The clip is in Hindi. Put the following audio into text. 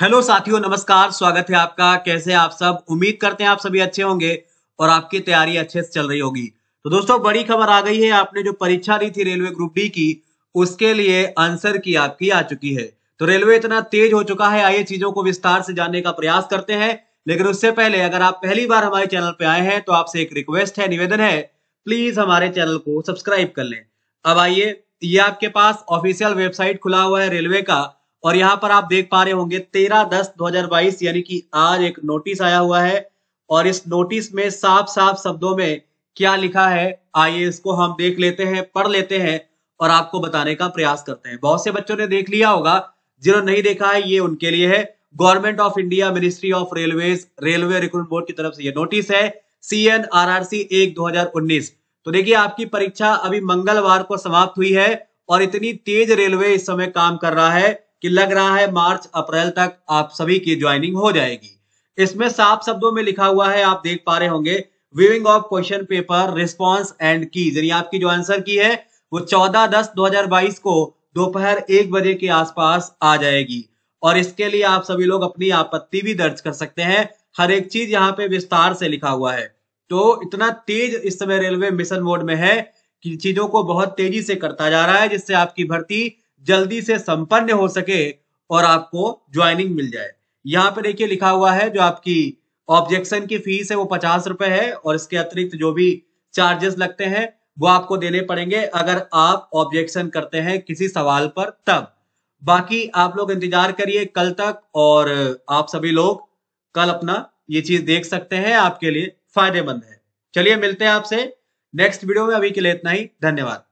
हेलो साथियों नमस्कार स्वागत है आपका कैसे आप सब उम्मीद करते हैं आप सभी अच्छे होंगे और आपकी तैयारी अच्छे से चल रही होगी तो दोस्तों बड़ी खबर आ गई है आपने जो परीक्षा दी थी रेलवे ग्रुप डी की उसके लिए आंसर की आपकी आ चुकी है तो रेलवे इतना तेज हो चुका है आइए चीजों को विस्तार से जानने का प्रयास करते हैं लेकिन उससे पहले अगर आप पहली बार हमारे चैनल पर आए हैं तो आपसे एक रिक्वेस्ट है निवेदन है प्लीज हमारे चैनल को सब्सक्राइब कर लें अब आइए ये आपके पास ऑफिशियल वेबसाइट खुला हुआ है रेलवे का और यहाँ पर आप देख पा रहे होंगे तेरह दस दो यानी कि आज एक नोटिस आया हुआ है और इस नोटिस में साफ साफ शब्दों में क्या लिखा है आइए इसको हम देख लेते हैं पढ़ लेते हैं और आपको बताने का प्रयास करते हैं बहुत से बच्चों ने देख लिया होगा जिन्होंने नहीं देखा है ये उनके लिए है government of India ministry of railway railway recruit board की तरफ से ये नोटिस है C N R R C एक दो हजार उन्नीस तो देखिए आपकी परीक्षा अभी मंगलवार को समाप्त हुई है और इतनी तेज रेलवे इस समय काम कर रहा है कि लग रहा है मार्च अप्रैल तक आप सभी की ज्वाइनिंग हो जाएगी इसमें साफ शब्दों में लिखा हुआ है आप देख पा रहे होंगे viewing of question paper response and की यानी आपकी जो आंसर की है वो 14 दस 2022 को दोपहर एक बजे के आसपास आ जाएगी और इसके लिए आप सभी लोग अपनी आपत्ति भी दर्ज कर सकते हैं हर एक चीज यहाँ पे विस्तार से लिखा हुआ है तो इतना तेज इस समय रेलवे मिशन मोड में है कि चीजों को बहुत तेजी से करता जा रहा है जिससे आपकी भर्ती जल्दी से संपन्न हो सके और आपको ज्वाइनिंग मिल जाए यहाँ पे देखिए लिखा हुआ है जो आपकी ऑब्जेक्शन की फीस है वो पचास रुपए है और इसके अतिरिक्त जो भी चार्जेस लगते हैं वो आपको देने पड़ेंगे अगर आप ऑब्जेक्शन करते हैं किसी सवाल पर तब बाकी आप लोग इंतजार करिए कल तक और आप सभी लोग कल अपना ये चीज देख सकते हैं आपके लिए फायदेमंद है चलिए मिलते हैं आपसे नेक्स्ट वीडियो में अभी के लिए इतना ही धन्यवाद